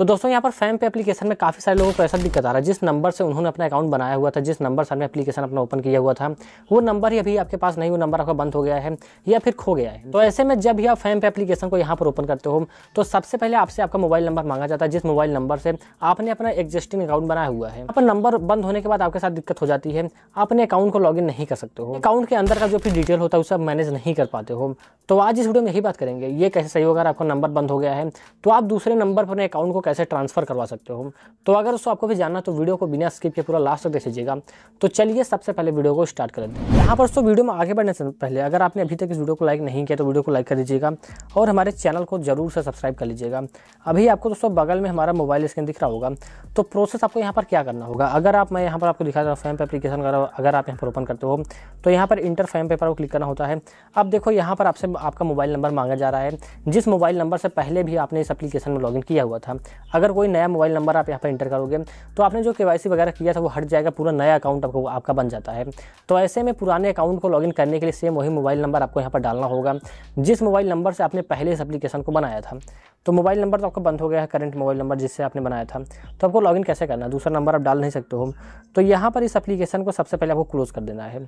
तो दोस्तों यहाँ पर फैम पे एप्लीकेशन में काफ़ी सारे लोगों को ऐसा दिक्कत आ रहा है जिस नंबर से उन्होंने अपना अकाउंट बनाया हुआ था जिस नंबर से हमने एप्लीकेशन अपना ओपन किया हुआ था वो नंबर ही अभी आपके पास नहीं वो नंबर आपका बंद हो गया है या फिर खो गया है तो ऐसे में जब भी आप फैम पे एप्लीकेशन को यहाँ पर ओपन करते हो तो सबसे पहले आपसे आपका मोबाइल नंबर मांगा जाता है जिस मोबाइल नंबर से आपने अपना एग्जिस्टिंग अकाउंट बनाया हुआ है अपना नंबर बंद होने के बाद आपके साथ दिक्कत हो जाती है अपने अकाउंट को लॉग नहीं कर सकते हो अकाउंट के अंदर का जो भी डिटेल होता है उसे आप मैनेज नहीं कर पाते हो तो आज इस वीडियो में यही बात करेंगे ये कैसे सही होगा आपका नंबर बंद हो गया है तो आप दूसरे नंबर पर अपने अकाउंट को कैसे ट्रांसफ़र करवा सकते हो तो अगर उसको आपको भी जानना तो वीडियो को बिना स्किप के पूरा लास्ट तक देख लीजिएगा तो चलिए सबसे पहले वीडियो को स्टार्ट कर दें यहाँ पर दोस्तों वीडियो में आगे बढ़ने से पहले अगर आपने अभी तक इस वीडियो को लाइक नहीं किया तो वीडियो को लाइक कर दीजिएगा और हमारे चैनल को जरूर से सब्सक्राइब कर लीजिएगा अभी आपको दोस्तों बगल में हमारा मोबाइल स्क्रीन दिख रहा होगा तो प्रोसेस आपको यहाँ पर क्या करना होगा अगर आप मैं यहाँ पर आपको दिखा रहा हूँ फैम पेपर एप्लीकेशन अगर आप यहाँ पर ओपन करते हो तो यहाँ पर इंटर फैम पेपर को क्लिक करना होता है अब देखो यहाँ पर आपसे आपका मोबाइल नंबर मांगा जा रहा है जिस मोबाइल नंबर से पहले भी आपने इस एप्लीकेशन में लॉगिन किया हुआ था अगर कोई नया मोबाइल नंबर आप यहाँ पर इंटर करोगे तो आपने जो के वगैरह किया था वो हट जाएगा पूरा नया अकाउंट आपको आपका बन जाता है तो ऐसे में पुराने अकाउंट को लॉगिन करने के लिए सेम वही मोबाइल नंबर आपको यहाँ पर डालना होगा जिस मोबाइल नंबर से आपने पहले इस एप्लीकेशन को बनाया था तो मोबाइल नंबर तो आपका बंद हो गया है करंट मोबाइल नंबर जिससे आपने बनाया था तो आपको लॉगिन कैसे करना है दूसरा नंबर आप डाल नहीं सकते हो तो यहाँ पर इस एप्लीकेशन को सबसे पहले आपको क्लोज़ कर देना है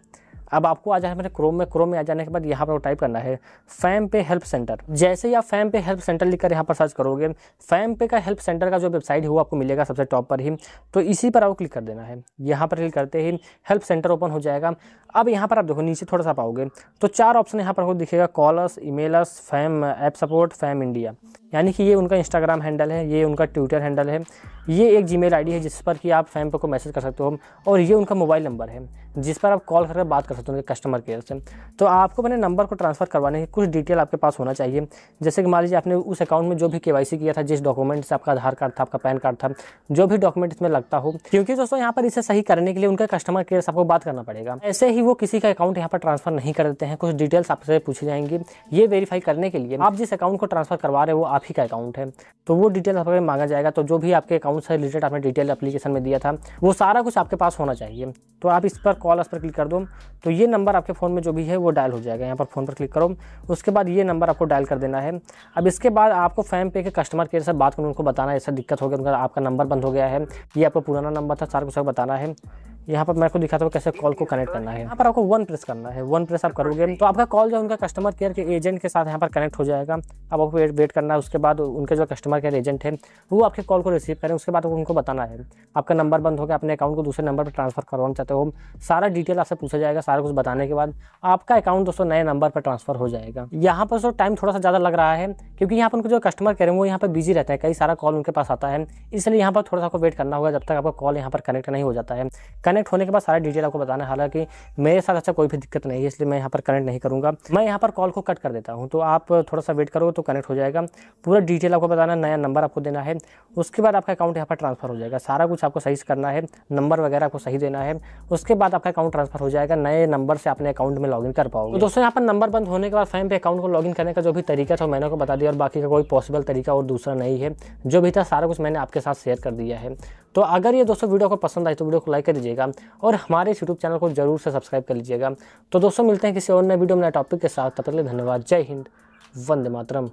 अब आपको आ जाना है क्रोम में क्रोम में आ जाने के बाद यहाँ पर टाइप करना है फैम पे हेल्प सेंटर जैसे ही आप फैम पे हेल्प सेंटर लिखकर यहाँ पर सर्च करोगे फैम पे का हेल्प सेंटर का जो वेबसाइट है वो आपको मिलेगा सबसे टॉप पर ही तो इसी पर आपको क्लिक कर देना है यहाँ पर क्लिक करते ही हेल्प सेंटर ओपन हो जाएगा अब यहाँ पर आप देखो नीचे थोड़ा सा पाओगे तो चार ऑप्शन यहाँ पर आपको दिखेगा callers emailers Fam app support Fam India यानी कि ये उनका इंस्टाग्राम हैंडल है ये उनका ट्विटर हैंडल है ये एक आई डी है जिस पर कि आप फैम पे को मैसेज कर सकते हो और ये उनका मोबाइल नंबर है जिस पर आप कॉल करके बात कर सकते सकते हो उनके कस्टमर केयर से तो आपको अपने नंबर को ट्रांसफ़र करवाने की कुछ डिटेल आपके पास होना चाहिए जैसे कि मान लीजिए आपने उस अकाउंट में जो भी के किया था जिस डॉक्यूमेंट से आपका आधार कार्ड था आपका पैन कार्ड था जो भी डॉक्यूमेंट इसमें लगता हो क्योंकि दोस्तों यहाँ पर इसे सही करने के लिए उनका कस्टमर केयर से आपको बात करना पड़ेगा ऐसे ही वो किसी का अकाउंट यहाँ पर ट्रांसफर नहीं कर देते हैं कुछ डिटेल्स आपसे पूछी जाएंगी ये वेरीफाई करने के लिए आप जिस अकाउंट को ट्रांसफर करवा रहे हो आप ही का अकाउंट है तो वो डिटेल आपको मांगा जाएगा तो जो भी आपके अकाउंट से रिलेटेड आपने डिटेल एप्लीकेशन में दिया था वो सारा कुछ आपके पास होना चाहिए तो आप इस पर कॉल इस पर क्लिक कर दो तो ये नंबर आपके फ़ोन में जो भी है वो डायल हो जाएगा यहाँ पर फ़ोन पर क्लिक करो उसके बाद ये नंबर आपको डायल कर देना है अब इसके बाद आपको फैम पे के कस्टमर केयर से बात करना उनको बताना ऐसा दिक्कत हो गया उनका आपका नंबर बंद हो गया है ये आपको पुराना नंबर था सारा कुछ बताना है यहाँ पर मैं आपको दिखाता हूँ कैसे कॉल को कनेक्ट करना है यहाँ पर आपको वन प्रेस करना है वन प्रेस आप करोगे तो आपका कॉल जो उनका कस्टमर केयर के एजेंट के साथ यहाँ पर कनेक्ट हो जाएगा अब आपको वेट करना है उसके बाद उनके जो कस्टमर केयर एजेंट है वो आपके कॉल को रिसीव करें उसके बाद उनको बताना है आपका नंबर बंद होकर अपने अकाउंट को दूसरे नंबर पर ट्रांसफर करवाना चाहते हो सारा डिटेल आपसे पूछा जाएगा सारा कुछ बताने के बाद आपका अकाउंट दोस्तों नए नंबर पर ट्रांसफर हो जाएगा यहाँ पर दोस्तों टाइम थोड़ा सा ज़्यादा लग रहा है क्योंकि यहाँ पर उनको जो कस्टमर केयर है वो यहाँ पर बिजी रहता है कई सारा कॉल उनके पास आता है इसलिए यहाँ पर थोड़ा सा आपको वेट करना होगा जब तक आपका कॉल यहाँ पर कनेक्ट नहीं हो जाता है कनेक्ट होने के बाद सारा डिटेल आपको बताना है हालांकि मेरे साथ अच्छा कोई भी दिक्कत नहीं है इसलिए मैं यहाँ पर कनेक्ट नहीं करूँगा मैं यहाँ पर कॉल को कट कर देता हूँ तो आप थोड़ा सा वेट करो तो कनेक्ट हो जाएगा पूरा डिटेल आपको बताना नया नंबर आपको देना है उसके बाद आपका अकाउंट यहाँ पर ट्रांसफर हो जाएगा सारा कुछ आपको सही करना है नंबर वगैरह आपको सही देना है उसके बाद आपका अकाउंट ट्रांसफर हो जाएगा नए नंबर से अपने अकाउंट में लॉगिन कर पाओगे तो दोस्तों यहाँ पर नंबर बंद होने के बाद फैम पे अकाउंट को लॉगिन करने का जो भी तरीका था मैंने आपको बता दिया और बाकी का कोई पॉसिबल तरीका और दूसरा नहीं है जो भी था सारा कुछ मैंने आपके साथ शेयर कर दिया है तो अगर ये दोस्तों वीडियो को पसंद आई तो वीडियो को लाइक कर दीजिएगा और हमारे इस यूट्यूब चैनल को जरूर से सब्सक्राइब कर लीजिएगा तो दोस्तों मिलते हैं किसी और नए वीडियो में नए टॉपिक के साथ तब तक धन्यवाद जय हिंद वंदे मातरम